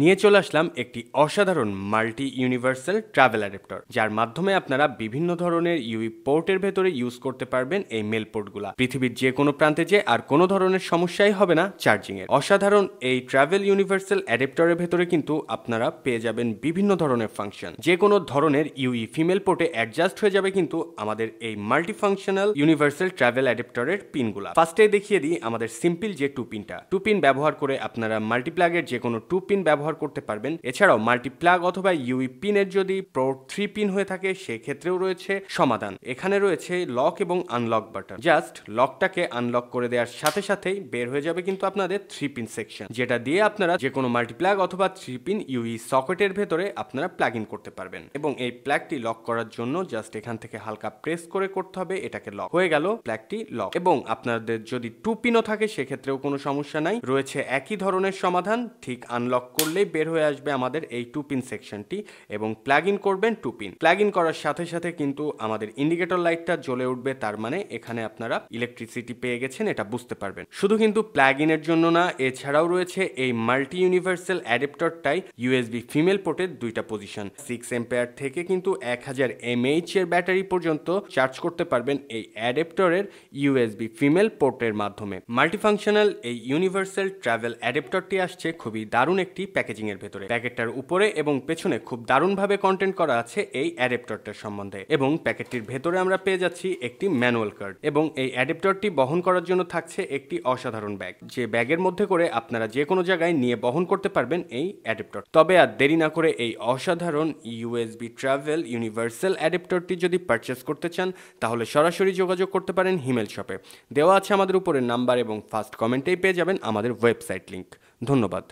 নিয়ে চলে আসলাম একটি অসাধারণ মাল্টি ইউনিভার্সাল ট্রাভেল অ্যাডাপ্টার যার মাধ্যমে আপনারা বিভিন্ন ধরনের ইউই পোর্টের ভেতরে ইউজ করতে পারবেন এই মেল পোর্টগুলা পৃথিবীর যে কোনো প্রান্তে যে আর কোনো ধরনের সমস্যাই হবে না চার্জিং এর অসাধারণ এই ট্রাভেল ইউনিভার্সাল অ্যাডাপ্টারের ভেতরে কিন্তু আপনারা পেয়ে যাবেন বিভিন্ন ধরনের ফাংশন যে কোনো ধরনের ইউই ফিমেল পোর্টে অ্যাডজাস্ট হয়ে যাবে কিন্তু আমাদের এই মাল্টি ফাংশনাল ইউনিভার্সাল ট্রাভেল অ্যাডাপ্টারের গুলা ফার্স্টে দেখিয়ে দিই আমাদের সিম্পল যে টু পিনটা টু পিন ব্যবহার করে আপনারা মাল্টিপ্লাগের যে কোনো টু পিন ব্যবহার ব্যবহার করতে পারবেন এছাড়াও মাল্টিপ্লাগ অথবা ইউই পিনের e যদি প্রো থ্রি পিন হয়ে থাকে সেক্ষেত্রেও রয়েছে সমাধান এখানে রয়েছে লক এবং আনলক বাটন জাস্ট লকটাকে আনলক করে দেওয়ার সাথে সাথেই বের হয়ে যাবে কিন্তু আপনাদের থ্রি পিন সেকশন যেটা দিয়ে আপনারা যে কোনো মাল্টিপ্লাগ অথবা থ্রি পিন ইউই সকেটের ভেতরে আপনারা প্লাগ ইন করতে পারবেন এবং এই প্ল্যাগটি লক করার জন্য জাস্ট এখান থেকে হালকা প্রেস করে করতে হবে এটাকে লক হয়ে গেল প্ল্যাগটি লক এবং আপনাদের যদি টু পিনও থাকে সেক্ষেত্রেও কোনো সমস্যা নাই রয়েছে একই ধরনের সমাধান ঠিক আনলক করলে করলেই বের হয়ে আসবে আমাদের এই টু পিন সেকশনটি এবং প্লাগ ইন করবেন টু পিন প্লাগ ইন করার সাথে সাথে কিন্তু আমাদের ইন্ডিকেটর লাইটটা জ্বলে উঠবে তার মানে এখানে আপনারা ইলেকট্রিসিটি পেয়ে গেছেন এটা বুঝতে পারবেন শুধু কিন্তু প্লাগ ইনের জন্য না এছাড়াও রয়েছে এই মাল্টি ইউনিভার্সাল অ্যাডাপ্টারটাই ইউএসবি ফিমেল পোর্টের দুইটা পজিশন সিক্স এম্পেয়ার থেকে কিন্তু এক হাজার এমএইচ এর ব্যাটারি পর্যন্ত চার্জ করতে পারবেন এই অ্যাডাপ্টারের ইউএসবি ফিমেল পোর্টের মাধ্যমে মাল্টিফাংশনাল এই ইউনিভার্সাল ট্রাভেল অ্যাডাপ্টারটি আসছে খুবই দারুণ একটি প্যাকেজ প্যাকেজিংয়ের ভেতরে প্যাকেটটার উপরে এবং পেছনে খুব দারুণভাবে কন্টেন্ট করা আছে এই অ্যাডাপ্টরটার সম্বন্ধে এবং প্যাকেটটির ভেতরে আমরা পেয়ে যাচ্ছি একটি ম্যানুয়াল কার্ড এবং এই অ্যাডাপ্টরটি বহন করার জন্য থাকছে একটি অসাধারণ ব্যাগ যে ব্যাগের মধ্যে করে আপনারা যে কোনো জায়গায় নিয়ে বহন করতে পারবেন এই অ্যাডাপ্টর তবে আর দেরি না করে এই অসাধারণ ইউএসবি ট্রাভেল ইউনিভার্সাল অ্যাডাপ্টরটি যদি পারচেস করতে চান তাহলে সরাসরি যোগাযোগ করতে পারেন হিমেল শপে দেওয়া আছে আমাদের উপরে নাম্বার এবং ফার্স্ট কমেন্টেই পেয়ে যাবেন আমাদের ওয়েবসাইট লিঙ্ক ধন্যবাদ